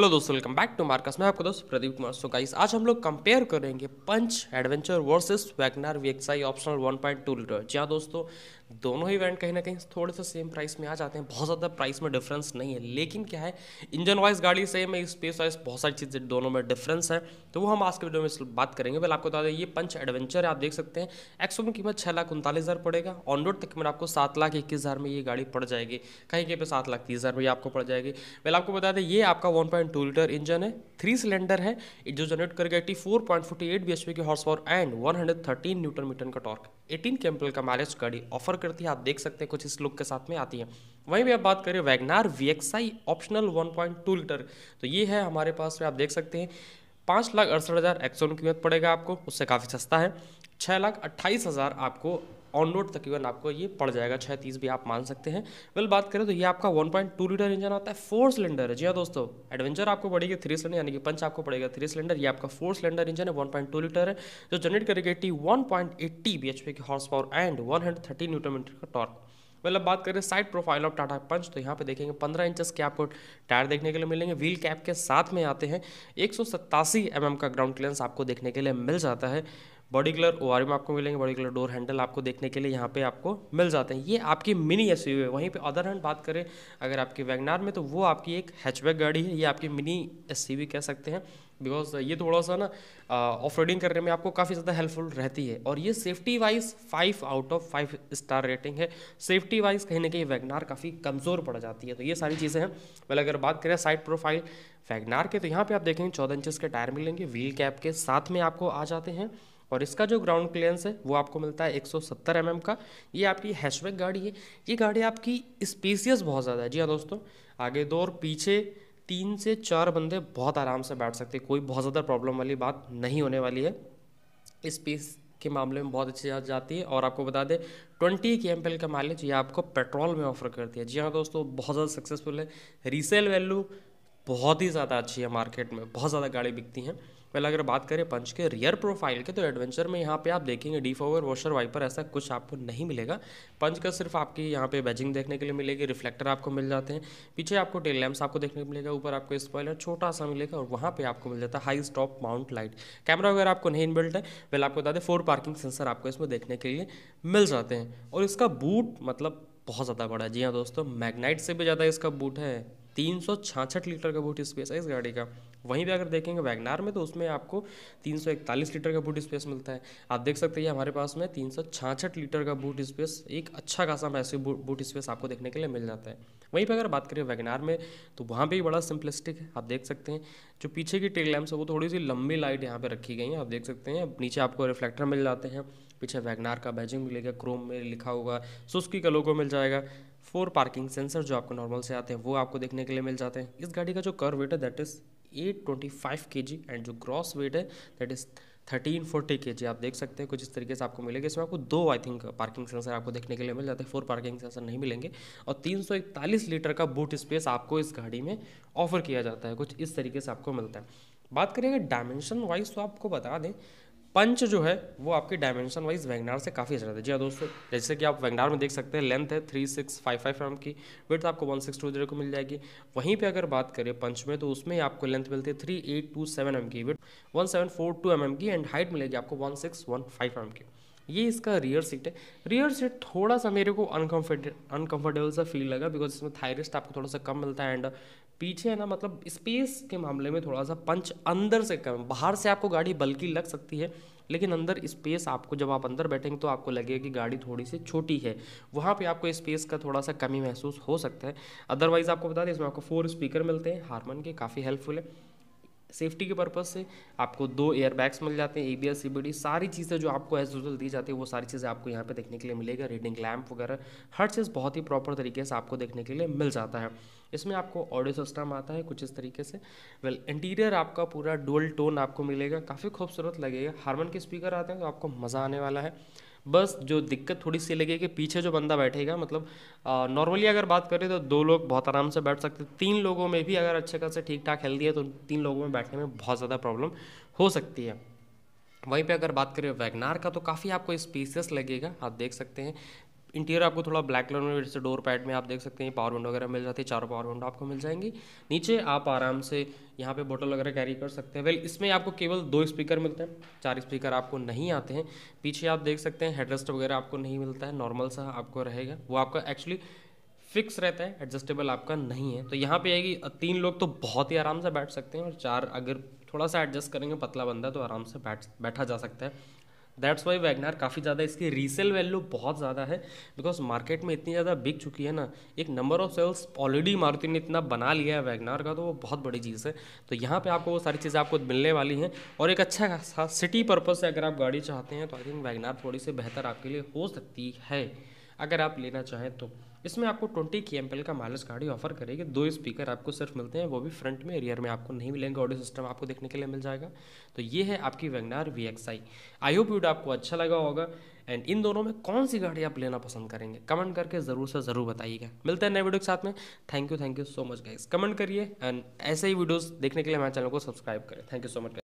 hello दोस्तों welcome back to Marcus मैं आपका दोस्त प्रदीप कुमार सो गाइस आज हम लोग कंपेयर करेंगे Punch adventure versus WagonR V X one optional 1.2 litre जी हाँ दोस्तों दोनों ही इवेंट कहीं ना कहीं थोड़े से सेम प्राइस में आ जाते हैं बहुत ज़्यादा प्राइस में डिफरेंस नहीं है लेकिन क्या है इंजन वाइज गाड़ी सेम है स्पेस वाइज बहुत सारी चीज़ें दोनों में डिफरेंस है तो वो हम आज के वीडियो में बात करेंगे पहले आपको बता दें ये पंच एडवेंचर है आप देख सकते हैं एक्सो की कीमत छः लाख उनतालीस हज़ार पड़ेगा ऑन रोड तक में आपको सात लाख इक्कीस हज़ार में ये गाड़ी पड़ जाएगी कहीं कहीं पर सात लाख तीस हज़ार में आपको पड़ जाएगी पहले आपको बता दें ये आपका one point two litre engine है थ्री सिलेंडर है जो जनरेट करेगा eighty four point forty eight B H P के horse power and one hundred thirteen newton metre का टॉर्क एटीन कैम्पल का माइलेज गाड़ी ऑफर करती है आप देख सकते हैं कुछ इस लुक के साथ में आती है वहीं भी आप बात करें वैगनार वी ऑप्शनल 1.2 लीटर तो ये है हमारे पास में आप देख सकते हैं पाँच लाख अड़सठ हज़ार एक्सोन कीमत पड़ेगा आपको उससे काफ़ी सस्ता है छः लाख अट्ठाईस हज़ार आपको ऑन रोड तकरीबन आपको ये पड़ जाएगा छः तीस भी आप मान सकते हैं वेल बात करें तो ये आपका 1.2 लीटर इंजन आता है फोर सिलेंडर है जी हाँ दोस्तों एडवेंचर आपको पड़ेगी थ्री सिलेंडर यानी कि पंच आपको पड़ेगा थ्री सिलेंडर ये आपका फोर सिलेंडर इंजन है 1.2 लीटर है जो जनरेट करेगा एट्टी वन की horse power and one newton metre का टॉर्क वेल अब बात करें side profile of Tata Punch तो यहाँ पे देखेंगे पंद्रह इंचेस के आपको टायर देखने के लिए मिलेंगे व्हील कैप के साथ में आते हैं एक सौ एम mm का ग्राउंड क्लियरेंस आपको देखने के लिए मिल जाता है बॉडी कलर ओ में आपको मिलेंगे बॉडी कलर डोर हैंडल आपको देखने के लिए यहाँ पे आपको मिल जाते हैं ये आपकी मिनी एस है वहीं पे अदर हैंड बात करें अगर आपकी वैगनार में तो वो आपकी एक हैचबैक गाड़ी है ये आपकी मिनी एस कह सकते हैं बिकॉज ये थोड़ा सा ना ऑफ रोडिंग करने में आपको काफ़ी ज़्यादा हेल्पफुल रहती है और ये safety wise five out of five star rating है सेफ्टी वाइज कहीं ना कहीं वैगनार काफ़ी कमज़ोर पड़ जाती है तो ये सारी चीज़ें हैं वेल अगर बात करें साइड प्रोफाइल वैगनार के तो यहाँ पर आप देखेंगे चौदह इंचज़ के टायर मिलेंगे व्हील कैप के साथ में आपको आ जाते हैं और इसका जो ग्राउंड क्लियरेंस है वो आपको मिलता है 170 एम mm का ये आपकी हैशबैक गाड़ी है ये गाड़ी आपकी स्पेसियस बहुत ज़्यादा है जी हाँ दोस्तों आगे दो और पीछे तीन से चार बंदे बहुत आराम से बैठ सकते हैं कोई बहुत ज़्यादा प्रॉब्लम वाली बात नहीं होने वाली है स्पेस के मामले में बहुत अच्छी जाती है और आपको बता दें ट्वेंटी के एम का माइलेज ये आपको पेट्रोल में ऑफर करती है जी हाँ दोस्तों बहुत ज़्यादा सक्सेसफुल है रीसेल वैल्यू बहुत ही ज़्यादा अच्छी है मार्केट में बहुत ज़्यादा गाड़ी बिकती हैं पहले अगर बात करें पंच के रियर प्रोफाइल के तो एडवेंचर में यहाँ पे आप देखेंगे डी फोवर वॉशर वाइपर ऐसा कुछ आपको नहीं मिलेगा पंच का सिर्फ आपकी यहाँ पे बैजिंग देखने के लिए मिलेगी रिफ्लेक्टर आपको मिल जाते हैं पीछे आपको टेल लैम्प्स आपको देखने को मिलेगा ऊपर आपको स्पॉयलर छोटा सा मिलेगा और वहाँ पर आपको मिल जाता है high stop mount light camera वगैरह आपको नहीं बिल्ट है पहले आपको बता दें फोर पार्किंग सेंसर आपको इसमें देखने के लिए मिल जाते हैं और इसका बूट मतलब बहुत ज़्यादा बड़ा जी हाँ दोस्तों मैगनाइट से भी ज़्यादा इसका बूट है तीन सौ छाछठ लीटर का बूट स्पेस है इस गाड़ी का वहीं पे अगर देखेंगे वैगनार में तो उसमें आपको तीन सौ इकतालीस लीटर का बूट स्पेस मिलता है आप देख सकते हैं हमारे पास में तीन सौ छाछठ लीटर का बूट स्पेस एक अच्छा खासा मैसे बूट स्पेस आपको देखने के लिए मिल जाता है वहीं पर अगर बात करें वैगनार में तो वहाँ पर भी बड़ा सिंपलिस्टिक है आप देख सकते हैं जो पीछे की टेल लैम्प्स है वो थोड़ी सी लंबी लाइट यहाँ पर रखी गई है आप देख सकते हैं नीचे आपको रिफ्लेक्टर मिल जाते हैं पीछे वैगनार का बैजिंग मिलेगा क्रोम में लिखा होगा सुस्की का लोगो मिल जाएगा फोर पार्किंग सेंसर जो आपको नॉर्मल से आते हैं वो आपको देखने के लिए मिल जाते हैं इस गाड़ी का जो कर वेट है that is eight twenty five K G and जो ग्रॉस वेट है that is thirteen forty K G आप देख सकते हैं कुछ इस तरीके से आपको मिलेगा इसमें आपको दो आई थिंक पार्किंग सेंसर आपको देखने के लिए मिल जाते हैं फोर पार्किंग सेंसर नहीं मिलेंगे और तीन सौ इकतालीस लीटर का बूट स्पेस आपको इस गाड़ी में ऑफर किया जाता है कुछ इस तरीके से आपको मिलता है बात करेंगे डायमेंशन वाइज तो आपको बता दें पंच जो है वो आपके डायमेंशन वाइज वैगनार से काफ़ी अच्छा रहता है जी हाँ दोस्तों जैसे कि आप वैगनार में देख सकते हैं लेंथ है three six five five M की विथ आपको वन सिक्स टू जीरो को मिल जाएगी वहीं पे अगर बात करें पंच में तो उसमें आपको लेंथ मिलती है three eight two seven M की with one seven four two M M की एंड हाइट मिलेगी आपको one six one five M की ये इसका रियर सीट है रियर सीट थोड़ा सा मेरे को अनकम्फर्टे अनकम्फर्टेबल सा फील लगा बिकॉज इसमें थायरिस्ट आपको थोड़ा सा कम मिलता है एंड पीछे है ना मतलब स्पेस के मामले में थोड़ा सा पंच अंदर से कम बाहर से आपको गाड़ी बल्कि लग सकती है लेकिन अंदर स्पेस आपको जब आप अंदर बैठेंगे तो आपको लगेगा कि गाड़ी थोड़ी सी छोटी है वहाँ पे आपको स्पेस का थोड़ा सा कमी महसूस हो सकता है अदरवाइज़ आपको बता दें इसमें आपको फोर स्पीकर मिलते हैं हारमन के काफ़ी हेल्पफुल है सेफ्टी के पर्पज़ से आपको दो एयर बैग्स मिल जाते हैं A B S C B D सारी चीज़ें जो आपको एज यूजल दी जाती है वो सारी चीज़ें आपको यहाँ पे देखने के लिए मिलेगा रीडिंग लैम्प वगैरह हर चीज़ बहुत ही प्रॉपर तरीके से आपको देखने के लिए मिल जाता है इसमें आपको ऑडियो सिस्टम आता है कुछ इस तरीके से वेल इंटीरियर आपका पूरा डुअल टोन आपको मिलेगा काफ़ी खूबसूरत लगेगा हारमोन के स्पीकर आते हैं तो आपको मज़ा आने वाला है बस जो दिक्कत थोड़ी सी लगी कि पीछे जो बंदा बैठेगा मतलब नॉर्मली अगर बात करें तो दो लोग बहुत आराम से बैठ सकते तीन लोगों में भी अगर अच्छे खासे ठीक ठाक हेल्दी है तो तीन लोगों में बैठने में बहुत ज़्यादा प्रॉब्लम हो सकती है वहीं पे अगर बात करें वैगनार का तो काफ़ी आपको स्पेसियस लगेगा आप देख सकते हैं इंटीरियर आपको थोड़ा ब्लैक कलर में जैसे डोर पैड में आप देख सकते हैं पावर विंडो वगैरह मिल जाती है चारों पावर विंडो आपको मिल जाएंगी नीचे आप आराम से यहाँ पे बोटल वगैरह कैरी कर सकते हैं वेल इसमें आपको केवल दो स्पीकर मिलते हैं चार स्पीकर आपको नहीं आते हैं पीछे आप देख सकते हैं हेडरेस्ट वगैरह आपको नहीं मिलता है नॉर्मल सा आपको रहेगा वो आपका एक्चुअली फिक्स रहता है एडजस्टेबल आपका नहीं है तो यहाँ पे आएगी तीन लोग तो बहुत ही आराम से बैठ सकते हैं और चार अगर थोड़ा सा एडजस्ट करेंगे पतला बंदा तो आराम से बैठ बैठा जा सकता है दैट्स वाई वैगनार काफ़ी ज़्यादा इसकी रीसेल वैल्यू बहुत ज़्यादा है बिकॉज मार्केट में इतनी ज़्यादा बिक चुकी है ना एक number of sales already Maruti ने इतना बना लिया है वैगनार का तो वो बहुत बड़ी चीज़ है तो यहाँ पर आपको वो सारी चीज़ें आपको मिलने वाली हैं और एक अच्छा खासा सिटी पर्पज़ से अगर आप गाड़ी चाहते हैं तो आई थिंक वैगनार थोड़ी सी बेहतर आपके लिए हो सकती है अगर आप लेना चाहें तो इसमें आपको ट्वेंटी के एम का माइलेज गाड़ी ऑफर करेगी दो स्पीकर आपको सिर्फ मिलते हैं वो भी फ्रंट में रियर में आपको नहीं मिलेंगे ऑडियो सिस्टम आपको देखने के लिए मिल जाएगा तो ये है आपकी WagonR V X I I hope आपको अच्छा लगा होगा एंड इन दोनों में कौन सी गाड़ी आप लेना पसंद करेंगे कमेंट करके ज़रूर से ज़रूर बताइएगा मिलते हैं नए वीडियो के साथ में thank you thank you so much guys comment करिए एंड ऐसे ही वीडियोज़ देखने के लिए हमारे चैनल को सब्सक्राइब करें थैंक यू सो मच